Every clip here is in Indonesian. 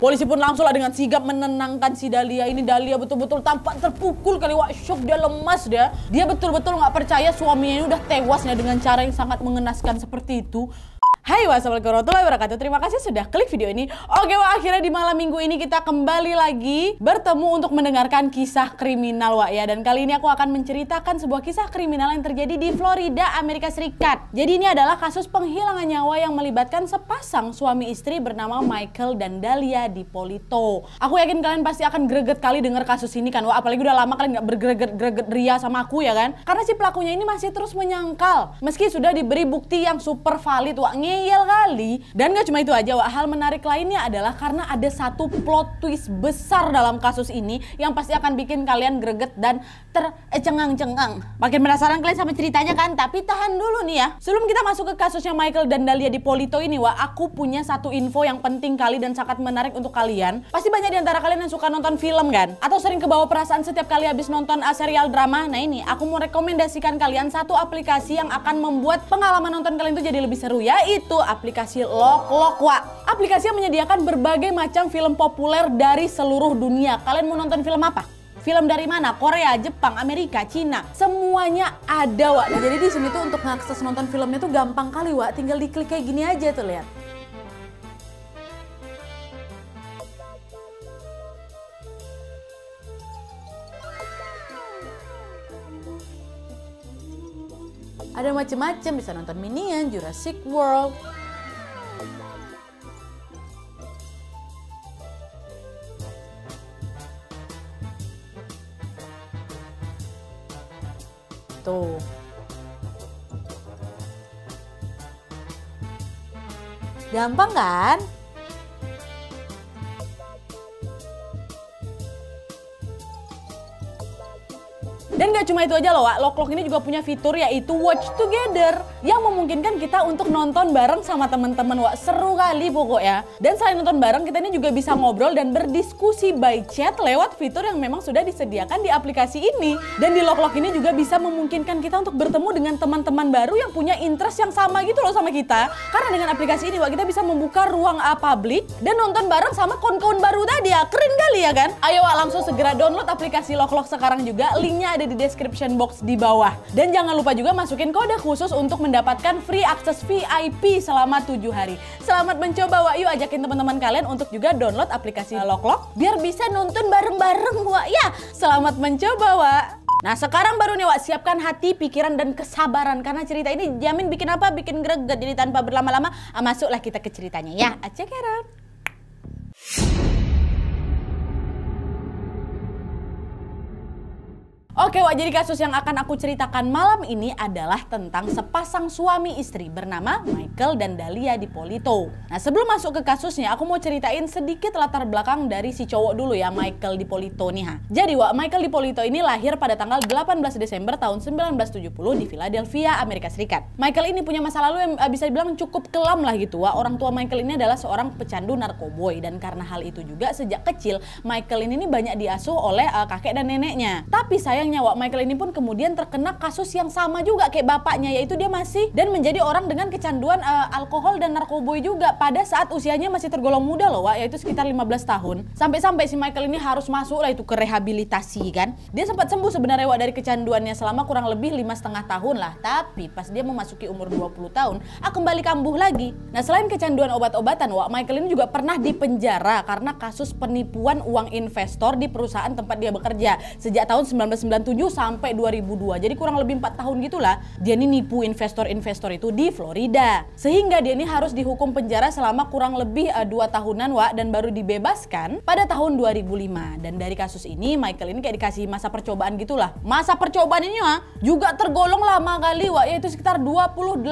Polisi pun langsung dengan sigap menenangkan si Dahlia ini. Dahlia betul-betul tampak terpukul kali wak syuk dia lemas dia. Dia betul-betul nggak -betul percaya suaminya ini udah tewasnya dengan cara yang sangat mengenaskan seperti itu. Hai wassalamualaikum warahmatullahi wabarakatuh Terima kasih sudah klik video ini Oke wah akhirnya di malam minggu ini kita kembali lagi Bertemu untuk mendengarkan kisah kriminal wak ya Dan kali ini aku akan menceritakan sebuah kisah kriminal yang terjadi di Florida, Amerika Serikat Jadi ini adalah kasus penghilangan nyawa yang melibatkan sepasang suami istri bernama Michael dan Dahlia di Polito Aku yakin kalian pasti akan greget kali dengar kasus ini kan wah Apalagi udah lama kalian gak bergreget-greget ria sama aku ya kan Karena si pelakunya ini masih terus menyangkal Meski sudah diberi bukti yang super valid wah ngeyel kali. Dan gak cuma itu aja, Wak. Hal menarik lainnya adalah karena ada satu plot twist besar dalam kasus ini yang pasti akan bikin kalian greget dan tercengang-cengang. Eh, Makin penasaran kalian sama ceritanya kan? Tapi tahan dulu nih ya. Sebelum kita masuk ke kasusnya Michael dan Dahlia di Polito ini, wah aku punya satu info yang penting kali dan sangat menarik untuk kalian. Pasti banyak di antara kalian yang suka nonton film kan? Atau sering kebawa perasaan setiap kali habis nonton eh, serial drama? Nah ini, aku mau rekomendasikan kalian satu aplikasi yang akan membuat pengalaman nonton kalian itu jadi lebih seru, yaitu aplikasi Lok Lok wa. Aplikasi yang menyediakan berbagai macam film populer dari seluruh dunia. Kalian mau nonton film apa? Film dari mana? Korea, Jepang, Amerika, Cina. Semuanya ada, Wak. Nah, jadi di sini tuh untuk mengakses nonton filmnya tuh gampang kali, Wak. Tinggal diklik kayak gini aja tuh, lihat. Ada macam-macam, bisa nonton Minion, Jurassic World, gitu. Gampang kan? Dan gak cuma itu aja loh, Wak. Loklok ini juga punya fitur yaitu watch together yang memungkinkan kita untuk nonton bareng sama teman-teman, Wak. Seru kali pokoknya. Dan selain nonton bareng, kita ini juga bisa ngobrol dan berdiskusi by chat lewat fitur yang memang sudah disediakan di aplikasi ini. Dan di Loklok ini juga bisa memungkinkan kita untuk bertemu dengan teman-teman baru yang punya interest yang sama gitu loh sama kita. Karena dengan aplikasi ini, Wak, kita bisa membuka ruang A uh, publik dan nonton bareng sama kawan-kawan baru tadi ya. Keren kali ya kan? Ayo, Wak, langsung segera download aplikasi Loklok sekarang juga. Linknya ada di di description box di bawah. Dan jangan lupa juga masukin kode khusus untuk mendapatkan free akses VIP selama 7 hari. Selamat mencoba Wahyu ajakin teman-teman kalian untuk juga download aplikasi eh, Loklok biar bisa nonton bareng-bareng Wak. Ya, selamat mencoba Wak. Nah sekarang baru nih Wak siapkan hati, pikiran, dan kesabaran Karena cerita ini jamin bikin apa? Bikin greget Jadi tanpa berlama-lama ah, masuklah kita ke ceritanya ya Acekeran. Kerang Oke Wak, jadi kasus yang akan aku ceritakan malam ini adalah tentang sepasang suami istri bernama Michael dan Dahlia Dipolito. Nah sebelum masuk ke kasusnya, aku mau ceritain sedikit latar belakang dari si cowok dulu ya, Michael Dipolito nih ha. Jadi Wak, Michael Dipolito ini lahir pada tanggal 18 Desember tahun 1970 di Philadelphia, Amerika Serikat. Michael ini punya masa lalu yang eh, bisa dibilang cukup kelam lah gitu Wak. Orang tua Michael ini adalah seorang pecandu narkoboy dan karena hal itu juga sejak kecil Michael ini, ini banyak diasuh oleh uh, kakek dan neneknya. Tapi saya sayangnya Wak Michael ini pun kemudian terkena kasus yang sama juga kayak bapaknya yaitu dia masih dan menjadi orang dengan kecanduan uh, alkohol dan narkoboy juga pada saat usianya masih tergolong muda loh Wak yaitu sekitar 15 tahun. Sampai-sampai si Michael ini harus masuk lah itu ke rehabilitasi kan. Dia sempat sembuh sebenarnya Wak dari kecanduannya selama kurang lebih lima setengah tahun lah. Tapi pas dia memasuki umur 20 tahun, ah kembali kambuh lagi. Nah selain kecanduan obat-obatan Wak Michael ini juga pernah dipenjara karena kasus penipuan uang investor di perusahaan tempat dia bekerja sejak tahun 1990 97 sampai 2002. Jadi kurang lebih 4 tahun gitulah dia ini nipu investor-investor itu di Florida. Sehingga dia ini harus dihukum penjara selama kurang lebih uh, eh, 2 tahunan Wak dan baru dibebaskan pada tahun 2005. Dan dari kasus ini Michael ini kayak dikasih masa percobaan gitulah. Masa percobaan ini Wak juga tergolong lama kali Wak yaitu sekitar 28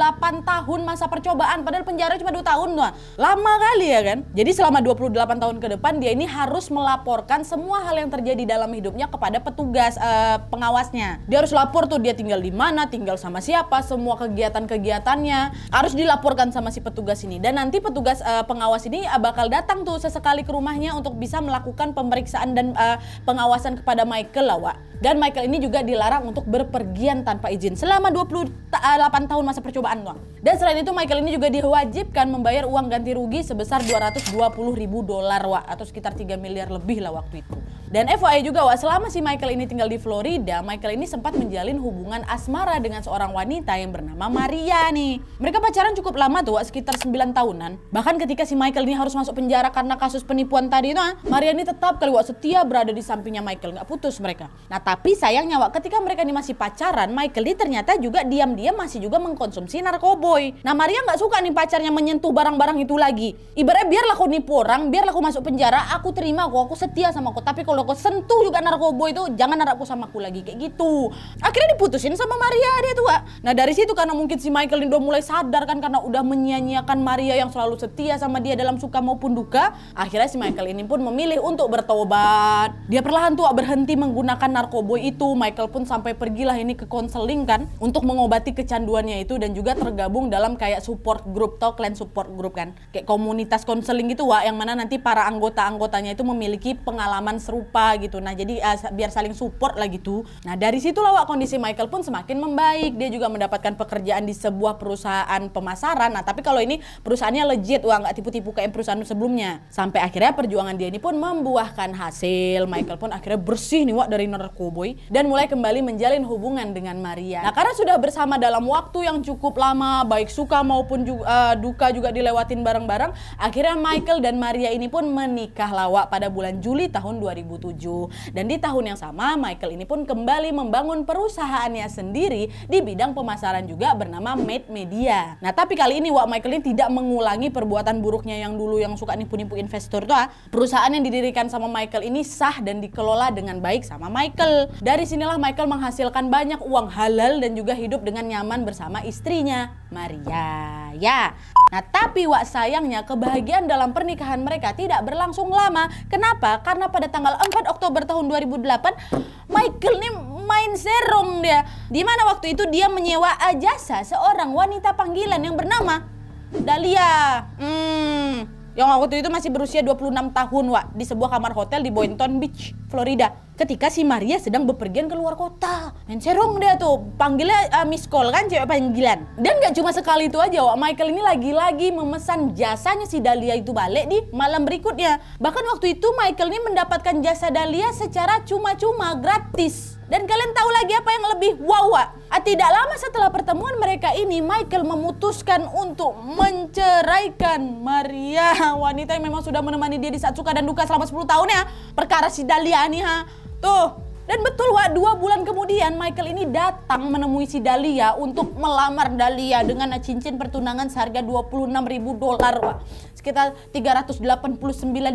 tahun masa percobaan padahal penjara cuma 2 tahun Wak. Lama kali ya kan. Jadi selama 28 tahun ke depan dia ini harus melaporkan semua hal yang terjadi dalam hidupnya kepada petugas uh, pengawasnya. Dia harus lapor tuh dia tinggal di mana, tinggal sama siapa, semua kegiatan-kegiatannya harus dilaporkan sama si petugas ini. Dan nanti petugas uh, pengawas ini uh, bakal datang tuh sesekali ke rumahnya untuk bisa melakukan pemeriksaan dan uh, pengawasan kepada Michael lah, Wak. Dan Michael ini juga dilarang untuk berpergian tanpa izin selama 28 eh, tahun masa percobaan, doang. Dan selain itu Michael ini juga diwajibkan membayar uang ganti rugi sebesar 220 ribu dolar, Wak, atau sekitar 3 miliar lebih lah waktu itu. Dan FYI juga, Wak, selama si Michael ini tinggal di Florida, Michael ini sempat menjalin hubungan asmara dengan seorang wanita yang bernama Maria nih. Mereka pacaran cukup lama tuh, Wak, sekitar 9 tahunan. Bahkan ketika si Michael ini harus masuk penjara karena kasus penipuan tadi itu, ah, Maria ini tetap kali Wak setia berada di sampingnya Michael, nggak putus mereka. Nah, tapi sayangnya Wak, ketika mereka ini masih pacaran, Michael ini ternyata juga diam-diam masih juga mengkonsumsi narkoboy. Nah Maria nggak suka nih pacarnya menyentuh barang-barang itu lagi. Ibaratnya biarlah aku nipu orang, biarlah kau masuk penjara, aku terima kok, aku setia sama aku. Tapi kalau aku sentuh juga narkoboy itu, jangan narapku sama aku lagi kayak gitu. Akhirnya diputusin sama Maria dia tuh Wak. Nah dari situ karena mungkin si Michael ini udah mulai sadar kan karena udah menyia-nyiakan Maria yang selalu setia sama dia dalam suka maupun duka. Akhirnya si Michael ini pun memilih untuk bertobat. Dia perlahan tuh berhenti menggunakan narkoba Cowboy itu. Michael pun sampai pergilah ini ke konseling kan untuk mengobati kecanduannya itu dan juga tergabung dalam kayak support group atau clan support group kan. Kayak komunitas konseling gitu wah yang mana nanti para anggota-anggotanya itu memiliki pengalaman serupa gitu. Nah, jadi uh, biar saling support lah gitu. Nah, dari situlah Wak kondisi Michael pun semakin membaik. Dia juga mendapatkan pekerjaan di sebuah perusahaan pemasaran. Nah, tapi kalau ini perusahaannya legit wah nggak tipu-tipu kayak perusahaan sebelumnya. Sampai akhirnya perjuangan dia ini pun membuahkan hasil. Michael pun akhirnya bersih nih Wak dari narkoba Boboiboy dan mulai kembali menjalin hubungan dengan Maria. Nah karena sudah bersama dalam waktu yang cukup lama baik suka maupun juga, uh, duka juga dilewatin bareng-bareng akhirnya Michael dan Maria ini pun menikah lawak pada bulan Juli tahun 2007 dan di tahun yang sama Michael ini pun kembali membangun perusahaannya sendiri di bidang pemasaran juga bernama Made Media. Nah tapi kali ini Wak Michael ini tidak mengulangi perbuatan buruknya yang dulu yang suka nipu-nipu investor tuh ah. Perusahaan yang didirikan sama Michael ini sah dan dikelola dengan baik sama Michael. Dari sinilah Michael menghasilkan banyak uang halal dan juga hidup dengan nyaman bersama istrinya, Maria. Ya. Nah, tapi wak sayangnya kebahagiaan dalam pernikahan mereka tidak berlangsung lama. Kenapa? Karena pada tanggal 4 Oktober tahun 2008, Michael nih main serong dia. Di mana waktu itu dia menyewa ajasa seorang wanita panggilan yang bernama Dalia. Hmm, yang waktu itu masih berusia 26 tahun, Wak, di sebuah kamar hotel di Boynton Beach, Florida ketika si Maria sedang bepergian ke luar kota. Menserong dia tuh, panggilnya uh, miss call kan cewek panggilan. Dan gak cuma sekali itu aja, Wak Michael ini lagi-lagi memesan jasanya si Dahlia itu balik di malam berikutnya. Bahkan waktu itu Michael ini mendapatkan jasa Dahlia secara cuma-cuma gratis. Dan kalian tahu lagi apa yang lebih wow, Wak? Ah, tidak lama setelah pertemuan mereka ini, Michael memutuskan untuk menceraikan Maria, wanita yang memang sudah menemani dia di saat suka dan duka selama 10 tahun ya. Perkara si Dahlia ini ha Tuh, dan betul Wak, dua bulan kemudian Michael ini datang menemui si Dahlia untuk melamar Dahlia dengan cincin pertunangan seharga 26 ribu dolar Wak. Sekitar 389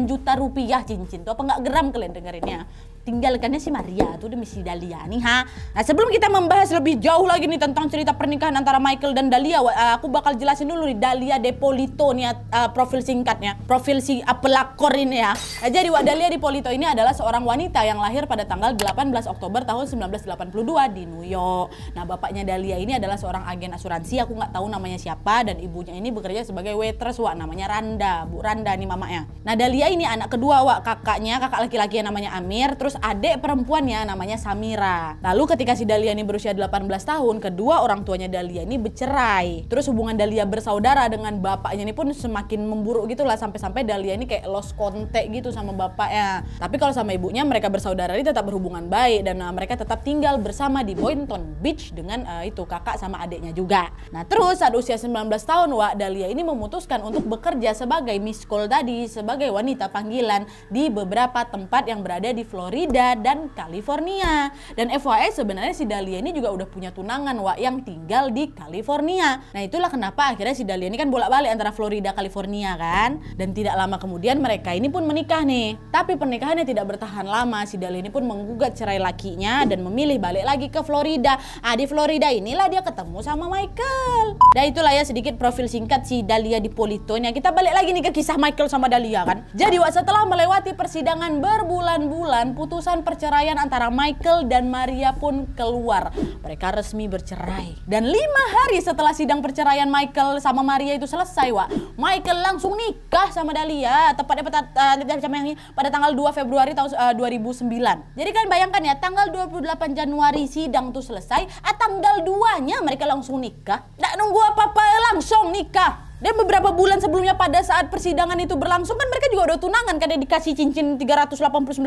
juta rupiah cincin. Tuh apa nggak geram kalian dengerinnya? tinggalkannya si Maria tuh demi si Dahlia nih ha. Nah, sebelum kita membahas lebih jauh lagi nih tentang cerita pernikahan antara Michael dan Dahlia, eh, aku bakal jelasin dulu nih Dahlia Depolito nih uh, profil singkatnya, profil si uh, pelakor ini ya. Nah, jadi Dahlia Depolito ini adalah seorang wanita yang lahir pada tanggal 18 Oktober tahun 1982 di New York. Nah, bapaknya Dahlia ini adalah seorang agen asuransi, aku nggak tahu namanya siapa dan ibunya ini bekerja sebagai waitress, wa namanya Randa, Bu Randa nih mamanya. Nah, Dahlia ini anak kedua, wa kakaknya, kakak laki-laki yang namanya Amir, terus terus adik perempuannya namanya Samira. Lalu ketika si Dahlia ini berusia 18 tahun, kedua orang tuanya Dalia ini bercerai. Terus hubungan Dalia bersaudara dengan bapaknya ini pun semakin memburuk gitu lah sampai-sampai Dalia ini kayak lost kontek gitu sama bapaknya. Tapi kalau sama ibunya mereka bersaudara ini tetap berhubungan baik dan uh, mereka tetap tinggal bersama di Boynton Beach dengan uh, itu kakak sama adiknya juga. Nah, terus saat usia 19 tahun Wak Dalia ini memutuskan untuk bekerja sebagai miss call tadi sebagai wanita panggilan di beberapa tempat yang berada di Florida Florida dan California. Dan FYI sebenarnya si Dahlia ini juga udah punya tunangan Wak yang tinggal di California. Nah itulah kenapa akhirnya si Dahlia ini kan bolak-balik antara Florida California kan. Dan tidak lama kemudian mereka ini pun menikah nih. Tapi pernikahannya tidak bertahan lama. Si Dahlia ini pun menggugat cerai lakinya dan memilih balik lagi ke Florida. Ah di Florida inilah dia ketemu sama Michael. Nah itulah ya sedikit profil singkat si Dahlia di Politonya. Kita balik lagi nih ke kisah Michael sama Dahlia kan. Jadi Wak setelah melewati persidangan berbulan-bulan putus keputusan perceraian antara Michael dan Maria pun keluar. Mereka resmi bercerai. Dan lima hari setelah sidang perceraian Michael sama Maria itu selesai, Wak. Michael langsung nikah sama Dahlia. Tepatnya eh, pada, uh, pada tanggal 2 Februari tahun uh, eh, 2009. Jadi kan bayangkan ya, tanggal 28 Januari sidang itu selesai. Ah, tanggal 2-nya mereka langsung nikah. Nggak nunggu apa-apa, langsung nikah. Dan beberapa bulan sebelumnya pada saat persidangan itu berlangsung kan mereka juga udah tunangan kan dikasih cincin 389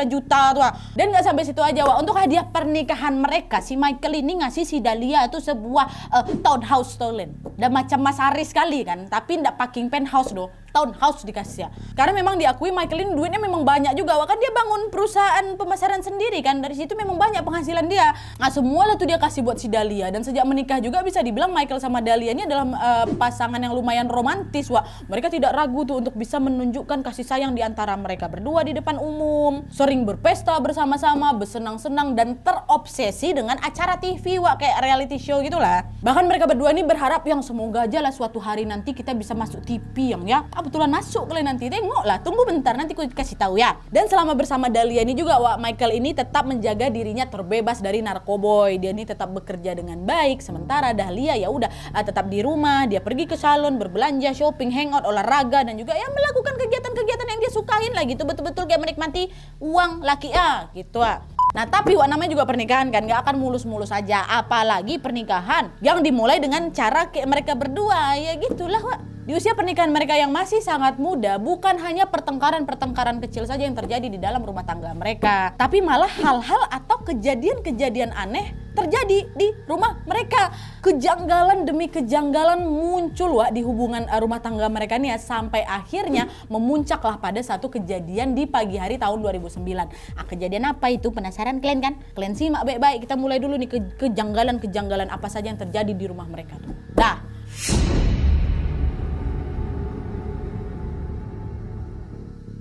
juta tuh. Dan nggak sampai situ aja Wak. Untuk hadiah pernikahan mereka si Michael ini ngasih si Dahlia itu sebuah uh, townhouse stolen. Dan macam Mas Aris kali kan, tapi ndak packing penthouse doh townhouse dikasih ya, Karena memang diakui Michaelin duitnya memang banyak juga. Wah, kan dia bangun perusahaan pemasaran sendiri kan. Dari situ memang banyak penghasilan dia. Nah, semua lah tuh dia kasih buat si Dahlia dan sejak menikah juga bisa dibilang Michael sama Dahlia ini adalah uh, pasangan yang lumayan romantis, Wah. Mereka tidak ragu tuh untuk bisa menunjukkan kasih sayang di antara mereka berdua di depan umum. Sering berpesta bersama-sama, bersenang-senang dan terobsesi dengan acara TV, Wah, kayak reality show gitulah. Bahkan mereka berdua ini berharap yang semoga aja lah suatu hari nanti kita bisa masuk TV yang ya Kebetulan ah, masuk kalian nanti tengok lah tunggu bentar nanti aku kasih tahu ya dan selama bersama Dahlia ini juga Wak Michael ini tetap menjaga dirinya terbebas dari narkoboy dia ini tetap bekerja dengan baik sementara Dahlia ya udah ah, tetap di rumah dia pergi ke salon berbelanja shopping hangout olahraga dan juga ya melakukan kegiatan-kegiatan yang dia sukain lah gitu betul-betul kayak menikmati uang laki ya gitu ah Nah tapi Wak namanya juga pernikahan kan gak akan mulus-mulus aja Apalagi pernikahan yang dimulai dengan cara kayak mereka berdua ya gitulah Wak di usia pernikahan mereka yang masih sangat muda, bukan hanya pertengkaran-pertengkaran kecil saja yang terjadi di dalam rumah tangga mereka, tapi malah hal-hal atau kejadian-kejadian aneh terjadi di rumah mereka. Kejanggalan demi kejanggalan muncul wah di hubungan eh, rumah tangga mereka nih ya sampai akhirnya memuncaklah pada satu kejadian di pagi hari tahun 2009. Nah, kejadian apa itu? Penasaran kalian kan? Kalian simak baik-baik. Kita mulai dulu nih ke kejanggalan-kejanggalan apa saja yang terjadi di rumah mereka. Dah.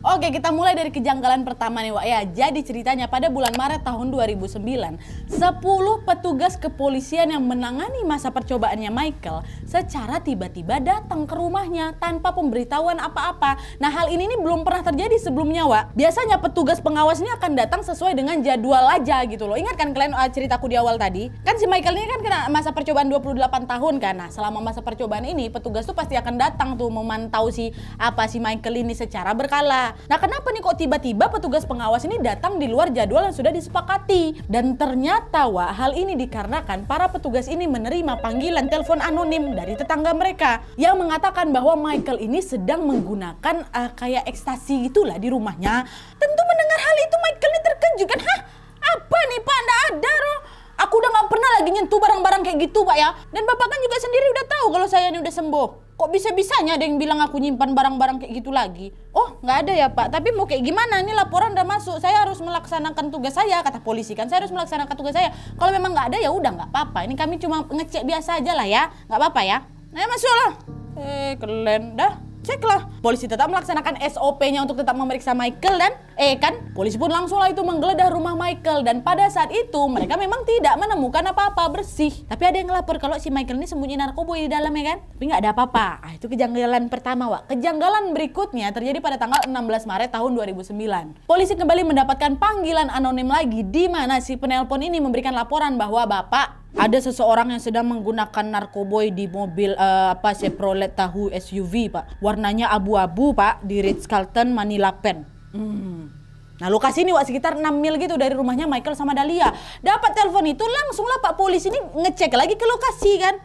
Oke, kita mulai dari kejanggalan pertama nih, Wak. Ya, jadi ceritanya pada bulan Maret tahun 2009, 10 petugas kepolisian yang menangani masa percobaannya Michael secara tiba-tiba datang ke rumahnya tanpa pemberitahuan apa-apa. Nah, hal ini nih belum pernah terjadi sebelumnya, Wak. Biasanya petugas pengawas ini akan datang sesuai dengan jadwal aja gitu loh. Ingat kan kalian eh, ceritaku di awal tadi? Kan si Michael ini kan kena masa percobaan 28 tahun kan. Nah, selama masa percobaan ini petugas tuh pasti akan datang tuh memantau si apa si Michael ini secara berkala. Nah, kenapa nih kok tiba-tiba petugas pengawas ini datang di luar jadwal yang sudah disepakati? Dan ternyata Wak, hal ini dikarenakan para petugas ini menerima panggilan telepon anonim dari tetangga mereka yang mengatakan bahwa Michael ini sedang menggunakan uh, kayak ekstasi itulah di rumahnya. Tentu mendengar hal itu Michael ini terkejut kan, hah? Apa nih Pak? Nggak ada roh aku udah nggak pernah lagi nyentuh barang-barang kayak gitu pak ya dan bapak kan juga sendiri udah tahu kalau saya ini udah sembuh kok bisa-bisanya ada yang bilang aku nyimpan barang-barang kayak gitu lagi? Oh, nggak ada ya Pak. Tapi mau kayak gimana? Ini laporan udah masuk. Saya harus melaksanakan tugas saya, kata polisi kan. Saya harus melaksanakan tugas saya. Kalau memang nggak ada ya udah nggak apa-apa. Ini kami cuma ngecek biasa aja lah ya. Nggak apa-apa ya. Nah, masuklah. Eh, keren dah. Ceklah, polisi tetap melaksanakan SOP-nya untuk tetap memeriksa Michael dan eh kan, polisi pun langsung lah itu menggeledah rumah Michael dan pada saat itu mereka memang tidak menemukan apa-apa bersih. Tapi ada yang lapor kalau si Michael ini sembunyi narkoba di dalam ya kan? Tapi nggak ada apa-apa. Ah, itu kejanggalan pertama, Wak. Kejanggalan berikutnya terjadi pada tanggal 16 Maret tahun 2009. Polisi kembali mendapatkan panggilan anonim lagi di mana si penelpon ini memberikan laporan bahwa bapak ada seseorang yang sedang menggunakan narkoboy di mobil uh, apa prolet tahu SUV pak warnanya abu-abu pak di Ritz Carlton Manila Pen hmm. nah lokasi ini wak sekitar 6 mil gitu dari rumahnya Michael sama Dahlia dapat telepon itu langsung lah pak polisi ini ngecek lagi ke lokasi kan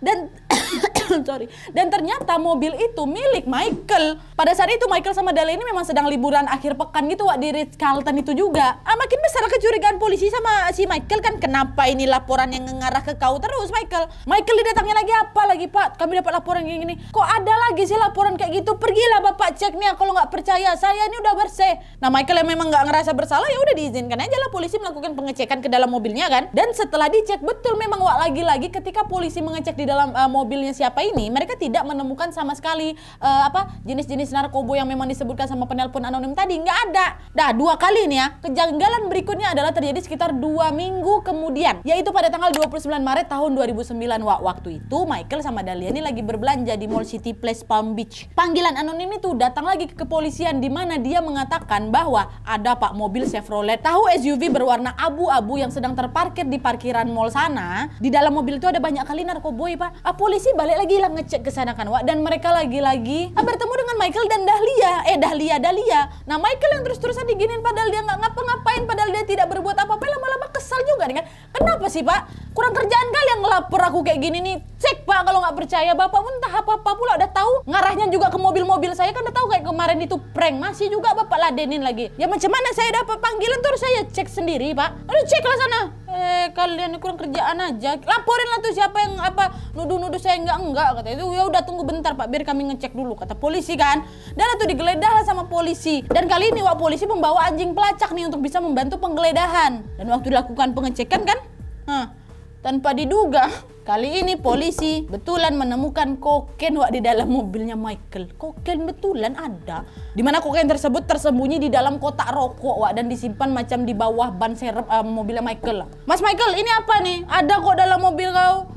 dan sorry dan ternyata mobil itu milik Michael pada saat itu Michael sama Dale ini memang sedang liburan akhir pekan gitu Wak, di Ritz Carlton itu juga ah, makin besar kecurigaan polisi sama si Michael kan kenapa ini laporan yang ngarah ke kau terus Michael Michael didatangnya lagi apa lagi Pak kami dapat laporan kayak gini kok ada lagi sih laporan kayak gitu pergilah Bapak cek nih kalau nggak percaya saya ini udah bersih nah Michael yang memang nggak ngerasa bersalah ya udah diizinkan aja lah polisi melakukan pengecekan ke dalam mobilnya kan dan setelah dicek betul memang Wak lagi-lagi ketika polisi mengecek di dalam uh, mobilnya siapa ini, mereka tidak menemukan sama sekali uh, apa jenis-jenis narkoba yang memang disebutkan sama penelpon anonim tadi nggak ada. Dah dua kali ini ya. Kejanggalan berikutnya adalah terjadi sekitar dua minggu kemudian, yaitu pada tanggal 29 Maret tahun 2009. Wak. waktu itu Michael sama dalia ini lagi berbelanja di Mall City Place Palm Beach. Panggilan anonim itu datang lagi ke kepolisian di mana dia mengatakan bahwa ada pak mobil Chevrolet tahu SUV berwarna abu-abu yang sedang terparkir di parkiran mall sana. Di dalam mobil itu ada banyak kali narkoboy ah, polisi balik lagi lah ngecek ke sana kan Wak dan mereka lagi-lagi ah, bertemu dengan Michael dan Dahlia eh Dahlia Dahlia nah Michael yang terus-terusan diginin padahal dia nggak ngapa-ngapain padahal dia tidak berbuat apa-apa lama-lama kesal juga nih kan kenapa sih Pak kurang kerjaan kali yang lapor aku kayak gini nih cek Pak kalau nggak percaya Bapak pun entah apa-apa pula udah tahu ngarahnya juga ke mobil-mobil saya kan udah tahu kayak kemarin itu prank masih juga Bapak ladenin lagi ya macam mana saya dapat panggilan terus saya cek sendiri Pak aduh cek lah sana eh kalian kurang kerjaan aja laporin lah tuh siapa yang apa nuduh-nuduh saya enggak enggak kata itu ya udah tunggu bentar pak biar kami ngecek dulu kata polisi kan dan itu digeledah lah sama polisi dan kali ini wak polisi membawa anjing pelacak nih untuk bisa membantu penggeledahan dan waktu dilakukan pengecekan kan huh tanpa diduga, kali ini polisi betulan menemukan kokain wak di dalam mobilnya Michael. Kokain betulan ada. Di mana kokain tersebut tersembunyi di dalam kotak rokok wak dan disimpan macam di bawah ban serep uh, mobilnya Michael. Mas Michael, ini apa nih? Ada kok dalam mobil kau?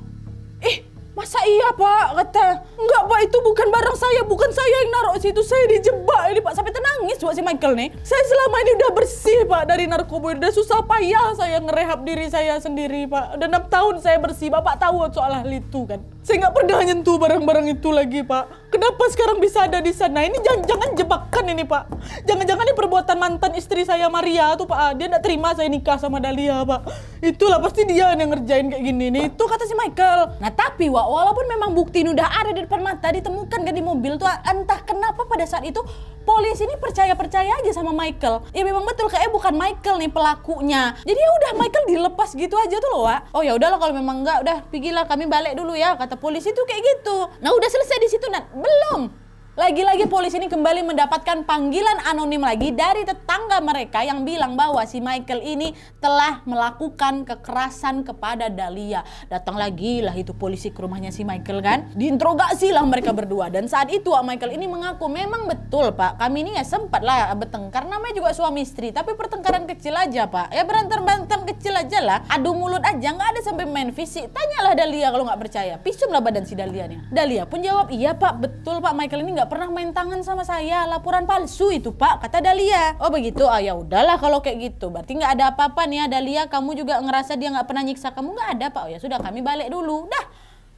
Masa iya Pak? Kata, enggak Pak itu bukan barang saya, bukan saya yang naruh situ, saya dijebak ini Pak. Sampai tenangis Pak si Michael nih. Saya selama ini udah bersih Pak dari narkoba, udah susah payah saya ngerehab diri saya sendiri Pak. Udah 6 tahun saya bersih, Bapak tahu soal hal itu kan. Saya nggak pernah nyentuh barang-barang itu lagi, Pak. Kenapa sekarang bisa ada di sana? Ini jangan-jangan jebakan ini, Pak. Jangan-jangan ini perbuatan mantan istri saya Maria tuh, Pak. Dia nggak terima saya nikah sama Dahlia, Pak. Itulah pasti dia yang ngerjain kayak gini nih. Itu kata si Michael. Nah, tapi Wak, walaupun memang bukti ini udah ada di depan mata, ditemukan kan di mobil tuh, entah kenapa pada saat itu polisi ini percaya-percaya aja sama Michael. Ya memang betul kayaknya eh, bukan Michael nih pelakunya. Jadi ya udah Michael dilepas gitu aja tuh loh, Wak. Oh ya udahlah kalau memang enggak, udah pergilah kami balik dulu ya kata kata polisi itu kayak gitu. Nah udah selesai di situ Nat? Belum. Lagi-lagi polisi ini kembali mendapatkan panggilan anonim lagi dari tetangga mereka yang bilang bahwa si Michael ini telah melakukan kekerasan kepada Dahlia. Datang lagi lah itu polisi ke rumahnya si Michael kan. Diinterogasi lah mereka berdua. Dan saat itu Michael ini mengaku memang betul pak. Kami ini ya sempat lah bertengkar namanya juga suami istri. Tapi pertengkaran kecil aja pak. Ya berantem-berantem kecil aja lah. Adu mulut aja nggak ada sampai main fisik. Tanyalah Dahlia kalau nggak percaya. Pisum lah badan si Dahlia nih. Dahlia pun jawab iya pak betul pak Michael ini nggak tidak pernah main tangan sama saya, laporan palsu itu Pak, kata Dalia Oh begitu, ah ya udahlah kalau kayak gitu, berarti nggak ada apa-apa nih ya, Dalia kamu juga ngerasa dia nggak pernah nyiksa kamu nggak ada Pak. Oh ya sudah, kami balik dulu. Dah,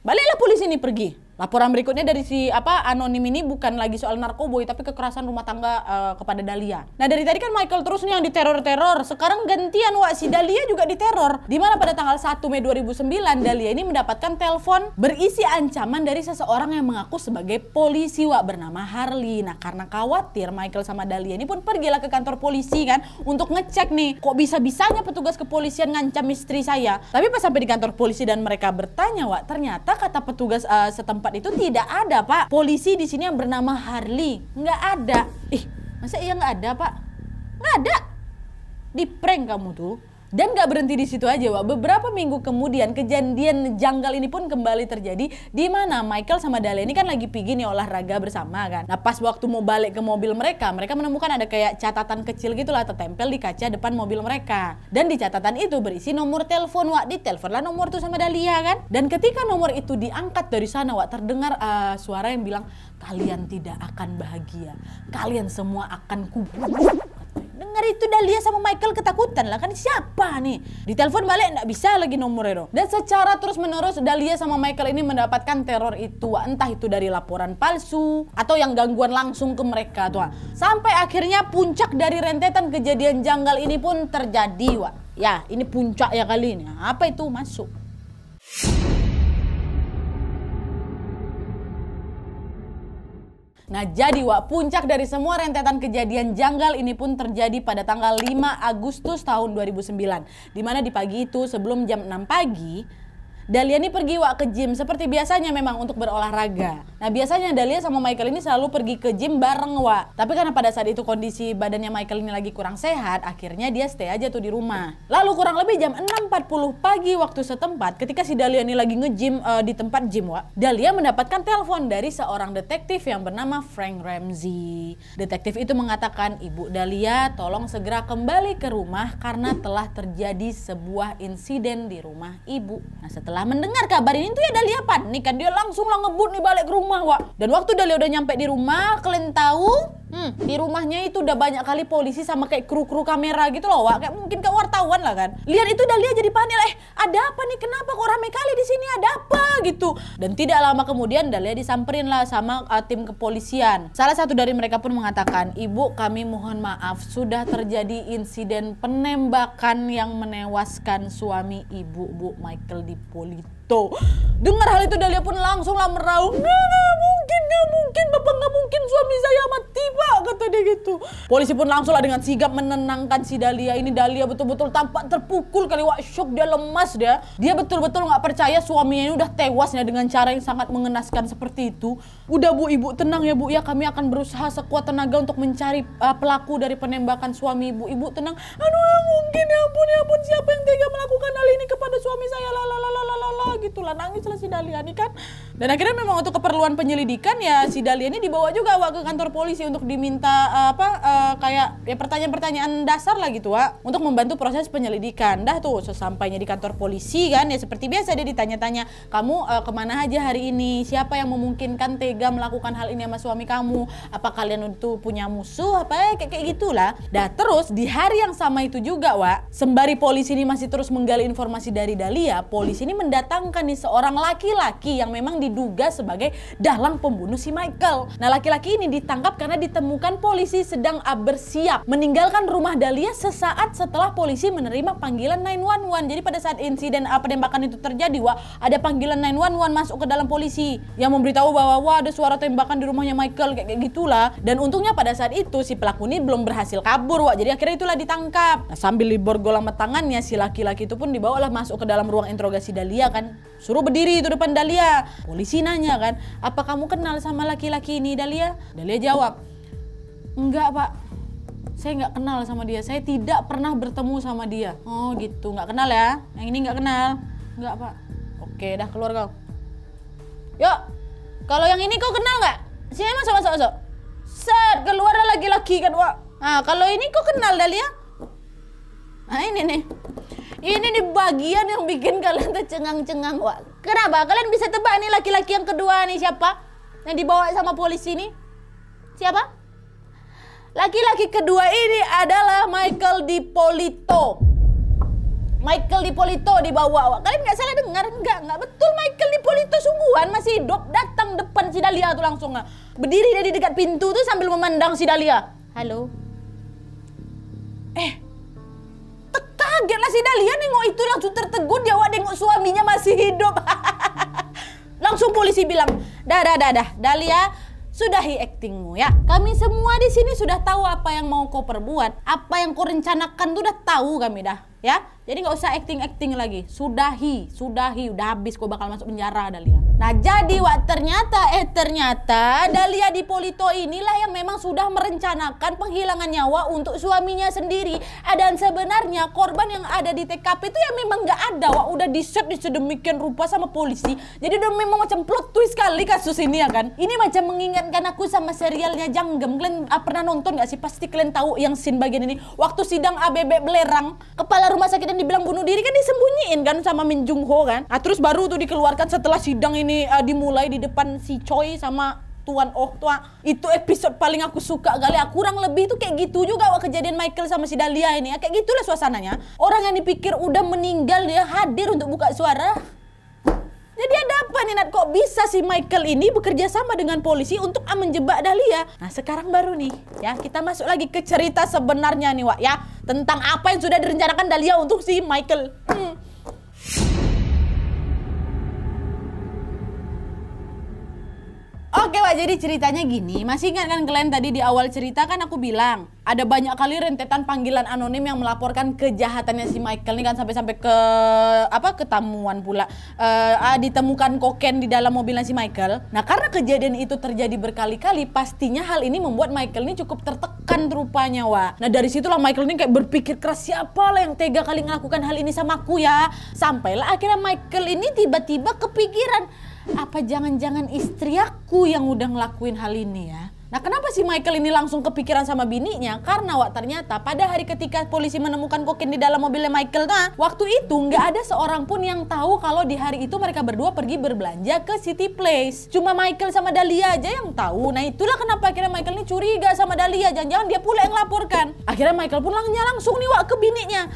baliklah polisi ini pergi. Laporan berikutnya dari si apa anonim ini bukan lagi soal narkoboy tapi kekerasan rumah tangga uh, kepada Dalia. Nah dari tadi kan Michael terus nih yang diteror-teror. Sekarang gantian Wak si Dalia juga diteror. Dimana pada tanggal 1 Mei 2009 Dalia ini mendapatkan telepon berisi ancaman dari seseorang yang mengaku sebagai polisi Wak bernama Harley. Nah karena khawatir Michael sama Dalia ini pun pergilah ke kantor polisi kan untuk ngecek nih kok bisa-bisanya petugas kepolisian ngancam istri saya. Tapi pas sampai di kantor polisi dan mereka bertanya Wak ternyata kata petugas uh, setempat itu tidak ada pak. Polisi di sini yang bernama Harley nggak ada. Ih masa iya nggak ada pak? Nggak ada. Di prank kamu tuh. Dan gak berhenti di situ aja, Wak. Beberapa minggu kemudian kejadian janggal ini pun kembali terjadi di mana Michael sama Dalia ini kan lagi pigi nih olahraga bersama kan. Nah, pas waktu mau balik ke mobil mereka, mereka menemukan ada kayak catatan kecil gitu lah tertempel di kaca depan mobil mereka. Dan di catatan itu berisi nomor telepon, Wak. Di lah nomor itu sama Dalia kan. Dan ketika nomor itu diangkat dari sana, Wak, terdengar uh, suara yang bilang, "Kalian tidak akan bahagia. Kalian semua akan kubur." hari itu Dahlia sama Michael ketakutan lah kan siapa nih? Ditelepon balik nggak bisa lagi nomornya dong. Dan secara terus menerus Dahlia sama Michael ini mendapatkan teror itu entah itu dari laporan palsu atau yang gangguan langsung ke mereka tuh. Sampai akhirnya puncak dari rentetan kejadian janggal ini pun terjadi, Wah, Ya, ini puncak ya kali ini. Apa itu masuk? Nah jadi Wak, puncak dari semua rentetan kejadian janggal ini pun terjadi pada tanggal 5 Agustus tahun 2009. Dimana di pagi itu sebelum jam 6 pagi, Dalia ini pergi wak ke gym seperti biasanya memang untuk berolahraga. Nah biasanya Dalia sama Michael ini selalu pergi ke gym bareng wak. Tapi karena pada saat itu kondisi badannya Michael ini lagi kurang sehat, akhirnya dia stay aja tuh di rumah. Lalu kurang lebih jam 6.40 pagi waktu setempat, ketika si Dalia ini lagi nge-gym uh, di tempat gym wak, Dalia mendapatkan telepon dari seorang detektif yang bernama Frank Ramsey. Detektif itu mengatakan, Ibu Dalia, tolong segera kembali ke rumah karena telah terjadi sebuah insiden di rumah ibu. Nah setelah salah mendengar kabar ini tuh ya Dahlia ya, panik kan dia langsung lah ngebut nih balik ke rumah Wak. Dan waktu Dahlia udah nyampe di rumah kalian tahu Hmm, di rumahnya itu udah banyak kali polisi sama kayak kru-kru kamera gitu loh, Wak. Kayak mungkin kayak wartawan lah kan. Lihat itu Dahlia jadi panik, eh ada apa nih? Kenapa kok rame kali di sini? Ada apa gitu? Dan tidak lama kemudian Dahlia disamperin lah sama uh, tim kepolisian. Salah satu dari mereka pun mengatakan, "Ibu, kami mohon maaf sudah terjadi insiden penembakan yang menewaskan suami Ibu, Bu Michael di Poli lindo Tuh, gitu. dengar hal itu Dahlia pun langsunglah meraung. Nggak, nggak mungkin, nggak mungkin, bapak nggak mungkin suami saya mati pak, kata dia gitu. Polisi pun langsunglah dengan sigap menenangkan si Dahlia ini. Dahlia betul-betul tampak terpukul kali, wah syok, dia lemas dia. Dia betul-betul nggak percaya suaminya ini udah tewasnya dengan cara yang sangat mengenaskan seperti itu. Udah bu, ibu tenang ya bu, ya kami akan berusaha sekuat tenaga untuk mencari uh, pelaku dari penembakan suami ibu. Ibu tenang. Aduh, mungkin ya ampun ya ampun siapa yang tega melakukan hal ini kepada suami saya? lalalalalala gitu lah nangis lah si Daliani kan dan akhirnya memang untuk keperluan penyelidikan ya si Dalia ini dibawa juga Wak ke kantor polisi untuk diminta uh, apa uh, kayak ya pertanyaan-pertanyaan dasar lah gitu Wak untuk membantu proses penyelidikan. Dah tuh sesampainya di kantor polisi kan ya seperti biasa dia ditanya-tanya kamu uh, kemana aja hari ini siapa yang memungkinkan tega melakukan hal ini sama suami kamu apa kalian itu punya musuh apa ya kayak, kayak gitulah. Dah terus di hari yang sama itu juga Wak sembari polisi ini masih terus menggali informasi dari Dalia polisi ini mendatangkan nih seorang laki-laki yang memang di diduga sebagai dalang pembunuh si Michael. Nah, laki-laki ini ditangkap karena ditemukan polisi sedang bersiap meninggalkan rumah Dahlia sesaat setelah polisi menerima panggilan 911. Jadi pada saat insiden ah, penembakan itu terjadi, wah ada panggilan 911 masuk ke dalam polisi yang memberitahu bahwa wah ada suara tembakan di rumahnya Michael kayak, kayak gitulah. Dan untungnya pada saat itu si pelaku ini belum berhasil kabur, wah. Jadi akhirnya itulah ditangkap. Nah, sambil libur golang tangannya si laki-laki itu pun dibawalah masuk ke dalam ruang interogasi Dahlia kan. Suruh berdiri itu depan Dahlia polisi nanya kan apa kamu kenal sama laki-laki ini Dalia Dalia jawab enggak pak saya nggak kenal sama dia saya tidak pernah bertemu sama dia oh gitu nggak kenal ya yang ini nggak kenal Enggak pak oke dah keluar kau yuk kalau yang ini kau kenal nggak sini masuk masuk masuk set keluar lagi-lagi kan Wah. nah kalau ini kau kenal Dalia nah ini nih ini nih bagian yang bikin kalian tercengang-cengang wak Kenapa? Kalian bisa tebak nih laki-laki yang kedua nih siapa? Yang dibawa sama polisi ini Siapa? Laki-laki kedua ini adalah Michael Dipolito. Michael Dipolito dibawa. Kalian nggak salah dengar? Nggak, nggak betul. Michael Dipolito sungguhan masih hidup. Datang depan si Dalia tuh langsung. Berdiri dari dekat pintu tuh sambil memandang si Dalia. Halo. Eh, kaget lah si Dahlia nengok itu langsung tertegun dia wak nengok suaminya masih hidup. langsung polisi bilang, dah dah dah dah Dahlia sudahi aktingmu ya. Kami semua di sini sudah tahu apa yang mau kau perbuat, apa yang kau rencanakan sudah tahu kami dah ya jadi nggak usah acting acting lagi sudahi sudahi udah habis kau bakal masuk penjara Dahlia nah jadi wak ternyata eh ternyata Dahlia di Polito inilah yang memang sudah merencanakan penghilangan nyawa untuk suaminya sendiri eh, dan sebenarnya korban yang ada di TKP itu ya memang nggak ada wak udah di set di sedemikian rupa sama polisi jadi udah memang macam plot twist kali kasus ini ya kan ini macam mengingatkan aku sama serialnya Janggem kalian ah, pernah nonton nggak sih pasti kalian tahu yang scene bagian ini waktu sidang ABB belerang kepala rumah sakit yang dibilang bunuh diri kan disembunyiin kan sama Min Jung Ho kan. Nah, terus baru tuh dikeluarkan setelah sidang ini uh, dimulai di depan si Choi sama Tuan Oh Tua itu episode paling aku suka kali Aku kurang lebih itu kayak gitu juga waktu kejadian Michael sama si Dahlia ini ya kayak gitulah suasananya orang yang dipikir udah meninggal dia hadir untuk buka suara jadi ada apa nih Nat? Kok bisa si Michael ini bekerja sama dengan polisi untuk menjebak Dahlia? Nah sekarang baru nih ya kita masuk lagi ke cerita sebenarnya nih Wak ya. Tentang apa yang sudah direncanakan Dahlia untuk si Michael. Hmm. Oke pak. jadi ceritanya gini. Masih ingat kan kalian tadi di awal cerita kan aku bilang ada banyak kali rentetan panggilan anonim yang melaporkan kejahatannya si Michael ini kan sampai-sampai ke apa ketamuan pula uh, ditemukan koken di dalam mobilnya si Michael. Nah karena kejadian itu terjadi berkali-kali, pastinya hal ini membuat Michael ini cukup tertekan rupanya Wak. Nah dari situlah Michael ini kayak berpikir keras siapa lah yang tega kali melakukan hal ini sama aku ya. Sampailah akhirnya Michael ini tiba-tiba kepikiran apa jangan-jangan istri aku yang udah ngelakuin hal ini ya? Nah kenapa sih Michael ini langsung kepikiran sama bininya? Karena Wak ternyata pada hari ketika polisi menemukan kokin di dalam mobilnya Michael nah waktu itu nggak ada seorang pun yang tahu kalau di hari itu mereka berdua pergi berbelanja ke City Place. Cuma Michael sama Dahlia aja yang tahu. Nah itulah kenapa akhirnya Michael ini curiga sama Dahlia. Jangan-jangan dia pula yang laporkan. Akhirnya Michael pun langsung nih Wak ke bininya.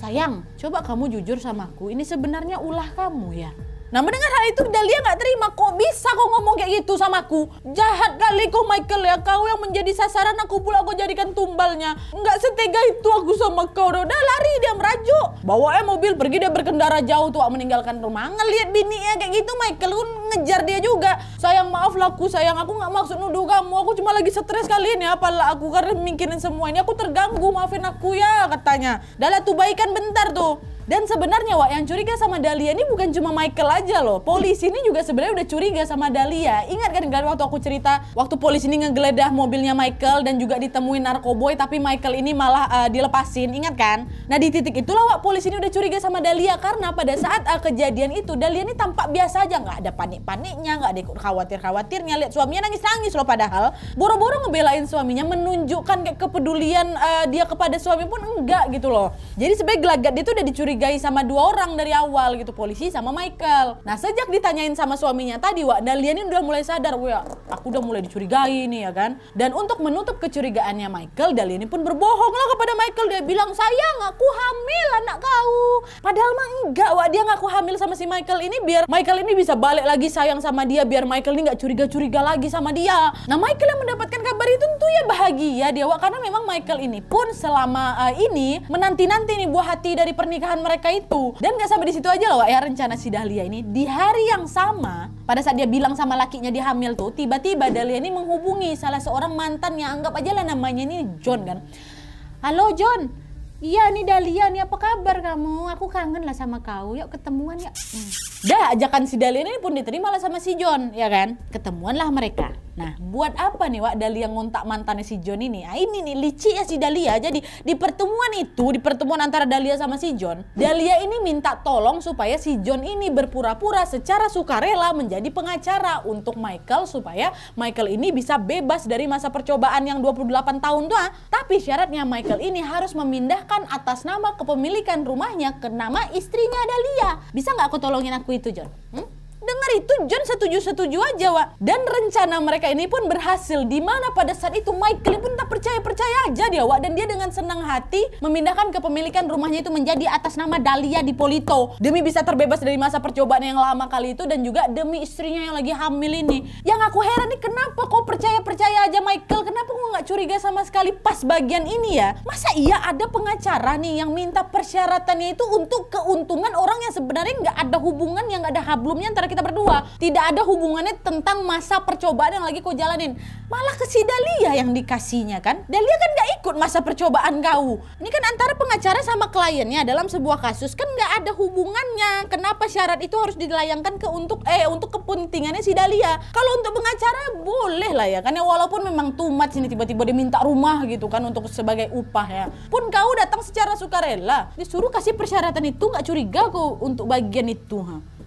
Sayang, coba kamu jujur sama aku. Ini sebenarnya ulah kamu ya. Nah mendengar hal itu Dahlia nggak terima kok bisa kau ngomong kayak gitu sama aku. Jahat kali kau Michael ya kau yang menjadi sasaran aku pula kau jadikan tumbalnya. Nggak setega itu aku sama kau. Udah lari dia merajuk. Bawa eh mobil pergi dia berkendara jauh tuh meninggalkan rumah. Ngeliat bini ya kayak gitu Michael pun ngejar dia juga. Sayang maaf lah aku sayang aku nggak maksud nuduh kamu. Aku cuma lagi stres kali ini apalah aku karena mikirin semua ini aku terganggu maafin aku ya katanya. Dahlah tuh baikan bentar tuh. Dan sebenarnya Wak, yang curiga sama Dahlia ini bukan cuma Michael aja loh. Polisi ini juga sebenarnya udah curiga sama Dahlia. Ingat kan kan waktu aku cerita, waktu polisi ini ngegeledah mobilnya Michael dan juga ditemuin narkoboy tapi Michael ini malah uh, dilepasin, ingat kan? Nah di titik itulah Wak, polisi ini udah curiga sama Dahlia karena pada saat uh, kejadian itu Dahlia ini tampak biasa aja, nggak ada panik-paniknya, nggak ada khawatir-khawatirnya. Lihat suaminya nangis-nangis loh padahal. Boro-boro ngebelain suaminya, menunjukkan kayak kepedulian uh, dia kepada suami pun enggak gitu loh. Jadi sebenarnya gelagat dia tuh udah dicurigai dicurigai sama dua orang dari awal gitu polisi sama Michael nah sejak ditanyain sama suaminya tadi Wak dan ini udah mulai sadar Wah aku udah mulai dicurigai nih ya kan dan untuk menutup kecurigaannya Michael Dalian pun berbohong loh kepada Michael dia bilang sayang aku hamil anak kau padahal mah enggak Wak dia ngaku hamil sama si Michael ini biar Michael ini bisa balik lagi sayang sama dia biar Michael ini nggak curiga-curiga lagi sama dia nah Michael yang mendapatkan kabar itu tentu ya bahagia dia Wak karena memang Michael ini pun selama uh, ini menanti-nanti nih buah hati dari pernikahan mereka itu. Dan gak sampai di situ aja loh ya rencana si Dahlia ini. Di hari yang sama, pada saat dia bilang sama lakinya dia hamil tuh, tiba-tiba Dahlia ini menghubungi salah seorang mantan yang anggap aja lah namanya ini John kan. Halo John, iya nih Dahlia nih apa kabar kamu? Aku kangen lah sama kau, yuk ketemuan ya. Hmm Dah ajakan si Dali ini pun diterima lah sama si John, ya kan? Ketemuanlah mereka. Nah, buat apa nih Wak Dali yang ngontak mantannya si John ini? Nah, ini nih licik ya si Dalia. Ya. Jadi di pertemuan itu, di pertemuan antara Dalia sama si John, Dalia ini minta tolong supaya si John ini berpura-pura secara sukarela menjadi pengacara untuk Michael supaya Michael ini bisa bebas dari masa percobaan yang 28 tahun tua. Tapi syaratnya Michael ini harus memindahkan atas nama kepemilikan rumahnya ke nama istrinya Dalia. Bisa nggak aku tolongin aku itu John. Hmm? dengar itu John setuju-setuju aja Wak. dan rencana mereka ini pun berhasil di mana pada saat itu Michael pun tak percaya-percaya aja dia Wak. dan dia dengan senang hati memindahkan kepemilikan rumahnya itu menjadi atas nama Dalia di Polito demi bisa terbebas dari masa percobaan yang lama kali itu dan juga demi istrinya yang lagi hamil ini yang aku heran nih kenapa kok percaya-percaya aja Michael kenapa kok nggak curiga sama sekali pas bagian ini ya masa iya ada pengacara nih yang minta persyaratannya itu untuk keuntungan orang yang sebenarnya nggak ada hubungan yang nggak ada hablumnya antara kita kita berdua tidak ada hubungannya tentang masa percobaan yang lagi kau jalanin malah ke si Dalia yang dikasihnya kan Dalia kan nggak ikut masa percobaan kau ini kan antara pengacara sama kliennya dalam sebuah kasus kan nggak ada hubungannya kenapa syarat itu harus dilayangkan ke untuk eh untuk kepentingannya si Dalia kalau untuk pengacara boleh lah ya kan ya walaupun memang tumat sini tiba-tiba diminta rumah gitu kan untuk sebagai upah ya pun kau datang secara sukarela disuruh kasih persyaratan itu nggak curiga kok untuk bagian itu ha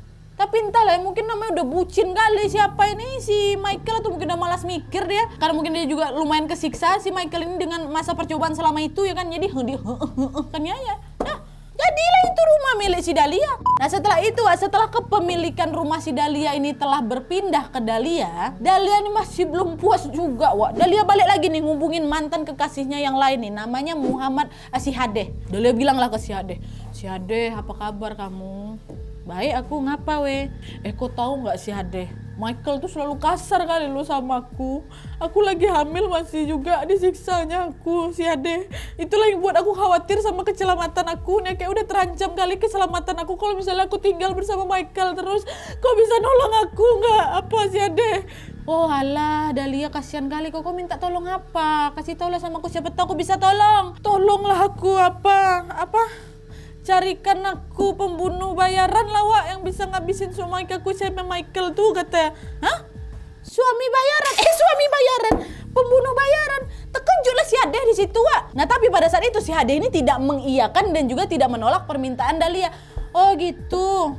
tapi entahlah, mungkin namanya udah bucin kali siapa ini si Michael atau mungkin udah malas mikir dia. Karena mungkin dia juga lumayan kesiksa si Michael ini dengan masa percobaan selama itu ya kan. Jadi dia kan ya ya. Nah, jadilah itu rumah milik si Dahlia. Nah setelah itu, ah, setelah kepemilikan rumah si Dahlia ini telah berpindah ke Dahlia, Dahlia ini masih belum puas juga, wah. Dahlia balik lagi nih ngubungin mantan kekasihnya yang lain nih, namanya Muhammad ah, Sihadeh. Dahlia bilang lah ke Sihadeh, Sihadeh apa kabar kamu? baik aku ngapa weh eh kau tahu nggak sih Ade, Michael tuh selalu kasar kali lu sama aku. Aku lagi hamil masih juga disiksanya aku si Ade. Itulah yang buat aku khawatir sama keselamatan aku. Nih kayak udah terancam kali keselamatan aku kalau misalnya aku tinggal bersama Michael terus. kau bisa nolong aku nggak? Apa si Ade? Oh alah, Dahlia kasihan kali kok, Kau minta tolong apa? Kasih tahu lah sama aku siapa tahu aku bisa tolong. Tolonglah aku apa? Apa? carikan aku pembunuh bayaran lawak yang bisa ngabisin suami aku siapa Michael tuh kata, hah suami bayaran eh suami bayaran pembunuh bayaran terkejutlah si Hade di situ wak nah tapi pada saat itu si Hade ini tidak mengiyakan dan juga tidak menolak permintaan Dalia. oh gitu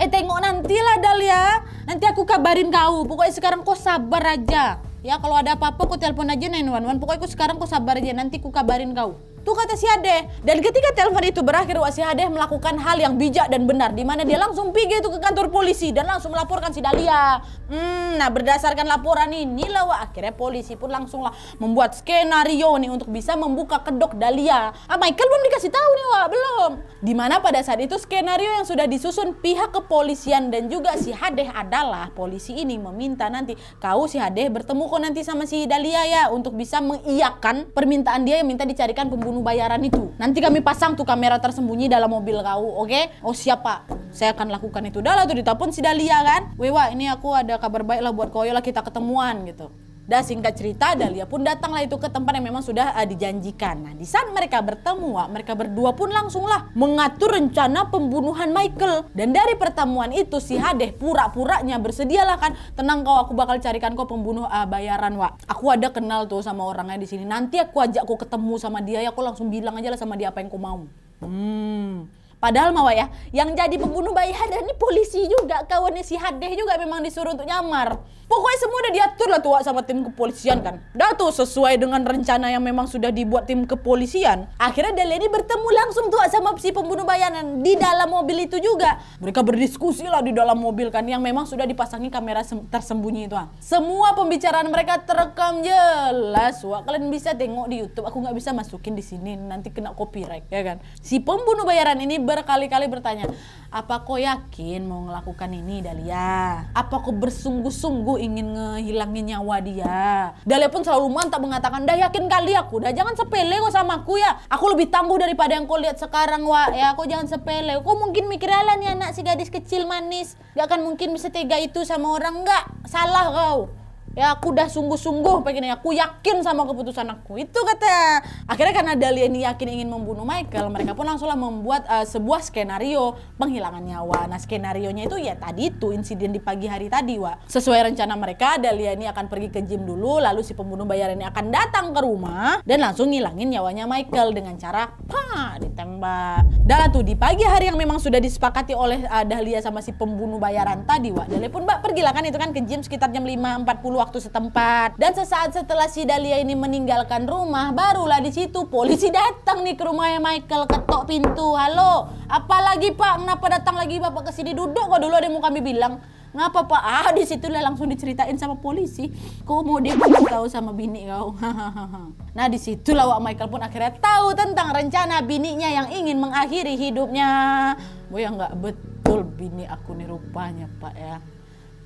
eh tengok nantilah Dalia, nanti aku kabarin kau pokoknya sekarang kau sabar aja ya kalau ada apa-apa kau telepon aja 911 pokoknya kau sekarang kau sabar aja nanti aku kabarin kau itu kata si Ade. Dan ketika telepon itu berakhir, Wak si Ade melakukan hal yang bijak dan benar, di mana dia langsung pergi itu ke kantor polisi dan langsung melaporkan si Dalia. Hmm, nah berdasarkan laporan inilah Wak akhirnya polisi pun langsung membuat skenario nih untuk bisa membuka kedok Dalia. Ah, Michael belum dikasih tahu nih Wak, belum. Dimana pada saat itu skenario yang sudah disusun pihak kepolisian dan juga si Hadeh adalah polisi ini meminta nanti kau si Hadeh bertemu kok nanti sama si Dalia ya untuk bisa mengiyakan permintaan dia yang minta dicarikan pembunuh kamu bayaran itu. Nanti kami pasang tuh kamera tersembunyi dalam mobil kau, oke? Okay? Oh siapa? saya akan lakukan itu. Dahlah tuh ditapun si Dalia kan. Wewa ini aku ada kabar baik lah buat kau. lah kita ketemuan gitu. Dan singkat cerita Dahlia pun datanglah itu ke tempat yang memang sudah uh, dijanjikan. Nah di saat mereka bertemu, wak, mereka berdua pun langsunglah mengatur rencana pembunuhan Michael. Dan dari pertemuan itu si Hadeh pura-puranya bersedialah kan, tenang kau aku bakal carikan kau pembunuh uh, bayaran wa. Aku ada kenal tuh sama orangnya di sini. Nanti aku ajak kau ketemu sama dia ya, aku langsung bilang aja lah sama dia apa yang kau mau. Hmm. Padahal mau ya, yang jadi pembunuh bayaran ini polisi juga, kawannya si Hadeh juga memang disuruh untuk nyamar. Pokoknya semua udah diatur lah tua sama tim kepolisian kan. Dah tuh sesuai dengan rencana yang memang sudah dibuat tim kepolisian. Akhirnya ini bertemu langsung tuh sama si pembunuh bayanan di dalam mobil itu juga. Mereka berdiskusi lah di dalam mobil kan yang memang sudah dipasangi kamera tersembunyi itu. Semua pembicaraan mereka terekam jelas. Wah kalian bisa tengok di YouTube. Aku nggak bisa masukin di sini nanti kena copyright ya kan. Si pembunuh bayaran ini berkali-kali bertanya, apa kau yakin mau melakukan ini Dalia? Apa kau bersungguh-sungguh ingin ngehilangin nyawa dia. Dahlia pun selalu mantap mengatakan, dah yakin kali aku, dah jangan sepele kok sama aku ya. Aku lebih tangguh daripada yang kau lihat sekarang, wa ya. aku jangan sepele. Kau mungkin mikir ala nih anak si gadis kecil manis. Gak akan mungkin bisa tega itu sama orang, gak, Salah kau ya aku udah sungguh-sungguh pengen ya, aku yakin sama keputusan aku itu kata akhirnya karena Dahlia ini yakin ingin membunuh Michael mereka pun langsunglah membuat uh, sebuah skenario penghilangan nyawa nah skenario nya itu ya tadi itu insiden di pagi hari tadi wa sesuai rencana mereka Dahlia ini akan pergi ke gym dulu lalu si pembunuh bayaran ini akan datang ke rumah dan langsung ngilangin nyawanya Michael dengan cara pa ditembak dan tuh di pagi hari yang memang sudah disepakati oleh uh, Dahlia sama si pembunuh bayaran tadi wa Dahlia pun mbak pergilah kan itu kan ke gym sekitar jam 5.40 waktu setempat. Dan sesaat setelah si Dahlia ini meninggalkan rumah, barulah di situ polisi datang nih ke rumahnya Michael ketok pintu. Halo, apalagi Pak? Kenapa datang lagi Bapak ke sini duduk kok dulu ada yang mau kami bilang? ngapa pak ah di situ lah langsung diceritain sama polisi kok mau dia tahu sama bini kau nah di situ lah Wak Michael pun akhirnya tahu tentang rencana bininya yang ingin mengakhiri hidupnya boya nggak betul bini aku nih rupanya pak ya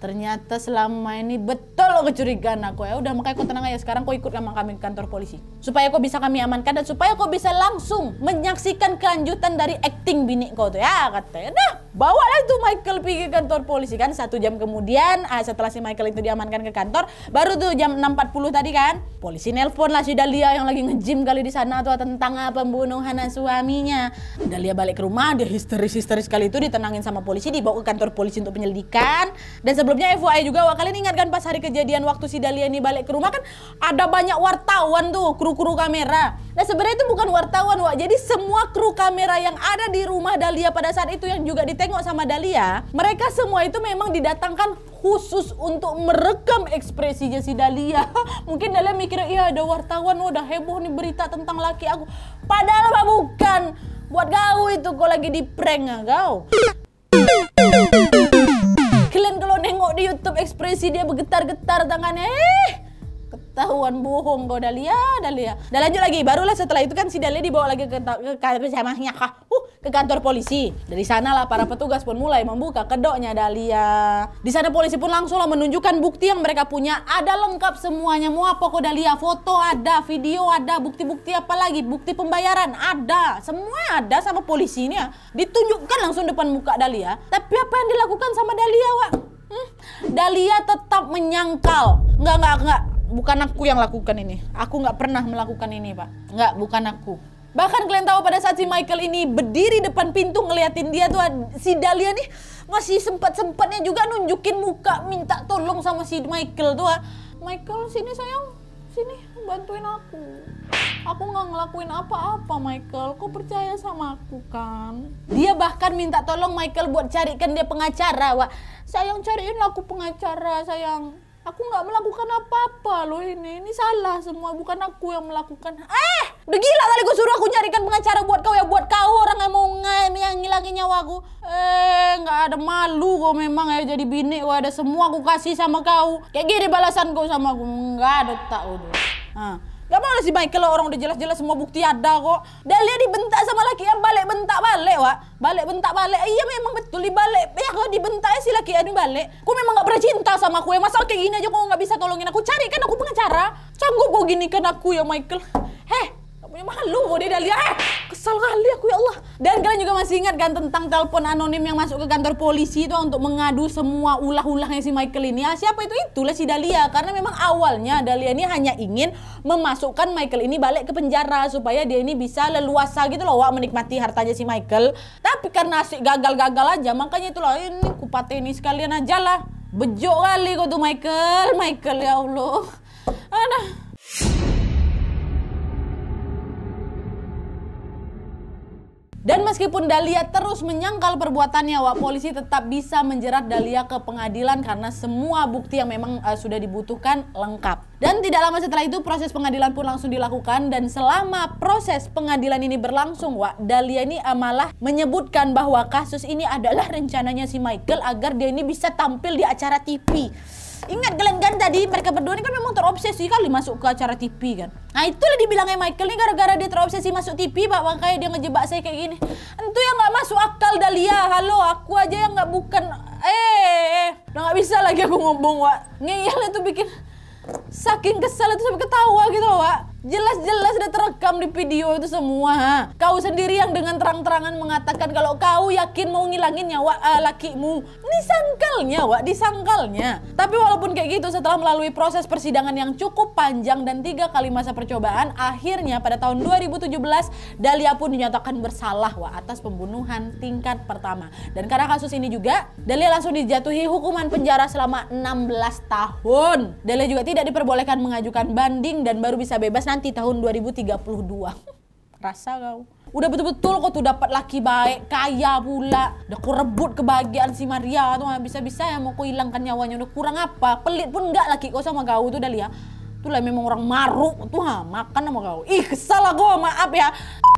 ternyata selama ini betul loh kecurigaan aku ya udah makanya aku tenang aja sekarang kau ikut sama kami ke kantor polisi supaya kau bisa kami amankan dan supaya kau bisa langsung menyaksikan kelanjutan dari acting bini kau tuh ya katanya dah bawalah itu Michael pergi ke kantor polisi kan satu jam kemudian uh, setelah si Michael itu diamankan ke kantor baru tuh jam 6.40 tadi kan polisi nelpon lah si Dahlia yang lagi ngejim kali di sana tuh tentang ah, pembunuhan suaminya Dahlia balik ke rumah dia histeris-histeris kali itu ditenangin sama polisi dibawa ke kantor polisi untuk penyelidikan dan sebelumnya FYI juga wah kalian ingat kan pas hari kejadian waktu si Dahlia ini balik ke rumah kan ada banyak wartawan tuh kru-kru kamera nah sebenarnya itu bukan wartawan wah jadi semua kru kamera yang ada di rumah Dahlia pada saat itu yang juga di Tengok sama Dalia, mereka semua itu memang didatangkan khusus untuk merekam ekspresinya si Dalia. Mungkin Dalia mikir, iya ada wartawan, udah oh, heboh nih berita tentang laki aku. Padahal pak bukan. Buat kau itu kau lagi di prank ya kau. Kalian kalau nengok di YouTube ekspresi dia bergetar-getar tangannya. Eh, ketahuan bohong kau Dalia Dalia dan lanjut lagi barulah setelah itu kan si Dalia dibawa lagi ke, ke, ke kah ke, ke kantor polisi dari sanalah para petugas pun mulai membuka kedoknya Dalia di sana polisi pun langsung lah menunjukkan bukti yang mereka punya ada lengkap semuanya mau apa kau Dalia foto ada video ada bukti-bukti apa lagi bukti pembayaran ada semua ada sama polisi ini ditunjukkan langsung depan muka Dalia tapi apa yang dilakukan sama Dalia Wak hmm? Dalia tetap menyangkal enggak enggak enggak bukan aku yang lakukan ini. Aku nggak pernah melakukan ini, Pak. Nggak, bukan aku. Bahkan kalian tahu pada saat si Michael ini berdiri depan pintu ngeliatin dia tuh si Dahlia nih masih sempat-sempatnya juga nunjukin muka minta tolong sama si Michael tuh. Michael sini sayang, sini bantuin aku. Aku nggak ngelakuin apa-apa Michael, kau percaya sama aku kan? Dia bahkan minta tolong Michael buat carikan dia pengacara, Wak. Sayang cariin aku pengacara, sayang aku nggak melakukan apa-apa loh ini ini salah semua bukan aku yang melakukan eh udah gila kali gue suruh aku nyarikan pengacara buat kau ya buat kau orang yang mau ng yang ngilangin nyawa aku eh nggak ada malu kau memang ya jadi bini Wah, ada semua aku kasih sama kau kayak gini balasan kau sama aku nggak ada tak udah ah. Gak mau sih Michael lah, orang udah jelas-jelas semua bukti ada kok. Dan dia dibentak sama laki yang balik bentak balik wak. Balik bentak balik. Iya memang betul dibalik. Ya kok dibentak si laki yang balik. Aku memang gak pernah cinta sama aku ya. Masa kayak gini aja kok gak bisa tolongin aku. Cari kan aku pengacara. Sanggup kok gini kan aku ya Michael. Heh, gak punya malu kok dia dah lihat. Heh kesal kali aku ya Allah. Dan kalian juga masih ingat kan tentang telepon anonim yang masuk ke kantor polisi itu untuk mengadu semua ulah-ulahnya si Michael ini. Ya, siapa itu? Itulah si Dahlia. Karena memang awalnya Dahlia ini hanya ingin memasukkan Michael ini balik ke penjara supaya dia ini bisa leluasa gitu loh, wah menikmati hartanya si Michael. Tapi karena si gagal-gagal aja, makanya itu loh eh, ini kupate ini sekalian aja lah. Bejo kali kok tuh Michael, Michael ya Allah. Aduh. Dan meskipun Dahlia terus menyangkal perbuatannya, Wak, polisi tetap bisa menjerat Dahlia ke pengadilan karena semua bukti yang memang uh, sudah dibutuhkan lengkap. Dan tidak lama setelah itu proses pengadilan pun langsung dilakukan dan selama proses pengadilan ini berlangsung, Wak, Dahlia ini uh, malah menyebutkan bahwa kasus ini adalah rencananya si Michael agar dia ini bisa tampil di acara TV. Ingat Glenn kan tadi mereka berdua ini kan memang terobsesi kali masuk ke acara TV kan. Nah itu itulah dibilangnya Michael nih gara-gara dia terobsesi masuk TV pak makanya dia ngejebak saya kayak gini. Itu yang nggak masuk akal Dahlia, Halo aku aja yang nggak bukan eh, eh. udah nggak bisa lagi aku ngomong wa Ngeyel itu bikin saking kesel itu sampai ketawa gitu loh wak. Jelas-jelas udah terekam di video itu semua. Kau sendiri yang dengan terang-terangan mengatakan kalau kau yakin mau ngilangin nyawa uh, lakimu. Ini sangkalnya, Wak, disangkalnya. Tapi walaupun kayak gitu, setelah melalui proses persidangan yang cukup panjang dan tiga kali masa percobaan, akhirnya pada tahun 2017, Dalia pun dinyatakan bersalah, Wak, atas pembunuhan tingkat pertama. Dan karena kasus ini juga, Dalia langsung dijatuhi hukuman penjara selama 16 tahun. Dalia juga tidak diperbolehkan mengajukan banding dan baru bisa bebas nanti tahun 2032. Rasa kau. Udah betul-betul kau tuh dapat laki baik, kaya pula. Udah ku rebut kebahagiaan si Maria tuh bisa-bisa ya mau ku hilangkan nyawanya. Udah kurang apa? Pelit pun enggak laki kau sama kau tuh dah lihat. Itu lah memang orang maruk tuh ha, makan sama kau. Ih, kesel aku, maaf ya.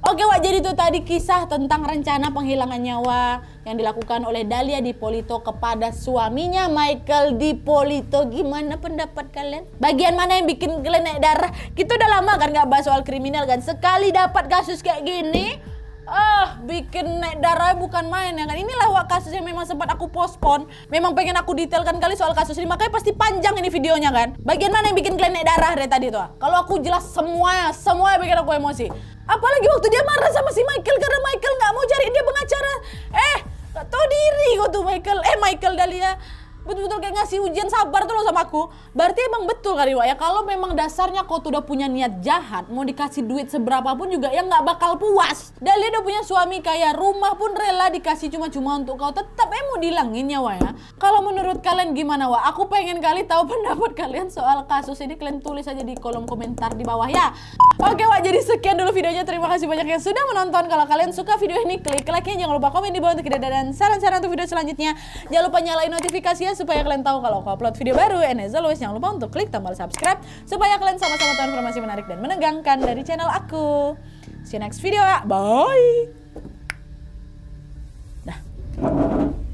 Oke Wak, jadi itu tadi kisah tentang rencana penghilangan nyawa yang dilakukan oleh Dalia Dipolito kepada suaminya Michael Dipolito. Gimana pendapat kalian? Bagian mana yang bikin kalian naik darah? Kita udah lama kan nggak bahas soal kriminal kan? Sekali dapat kasus kayak gini, ah bikin naik darah bukan main ya kan inilah wak kasus yang memang sempat aku postpone memang pengen aku detailkan kali soal kasus ini makanya pasti panjang ini videonya kan bagian mana yang bikin kalian naik darah dari tadi tuh kalau aku jelas semuanya semuanya bikin aku emosi apalagi waktu dia marah sama si Michael karena Michael nggak mau cari dia pengacara eh gak tahu diri gua tuh Michael eh Michael dalia betul-betul kayak ngasih ujian sabar tuh lo sama aku. Berarti emang betul kali wa. ya kalau memang dasarnya kau tuh udah punya niat jahat, mau dikasih duit seberapa pun juga ya nggak bakal puas. dia udah punya suami kaya, rumah pun rela dikasih cuma-cuma untuk kau tetap eh dilangin ya wa ya. Kalau menurut kalian gimana wa? Aku pengen kali tahu pendapat kalian soal kasus ini kalian tulis aja di kolom komentar di bawah ya. Oke wa. jadi sekian dulu videonya. Terima kasih banyak yang sudah menonton. Kalau kalian suka video ini klik like-nya jangan lupa komen di bawah untuk kita dan saran-saran untuk video selanjutnya. Jangan lupa nyalain notifikasinya supaya kalian tahu kalau aku upload video baru. And as always, jangan lupa untuk klik tombol subscribe supaya kalian sama-sama tahu informasi menarik dan menegangkan dari channel aku. See you next video ya. Bye. Dah.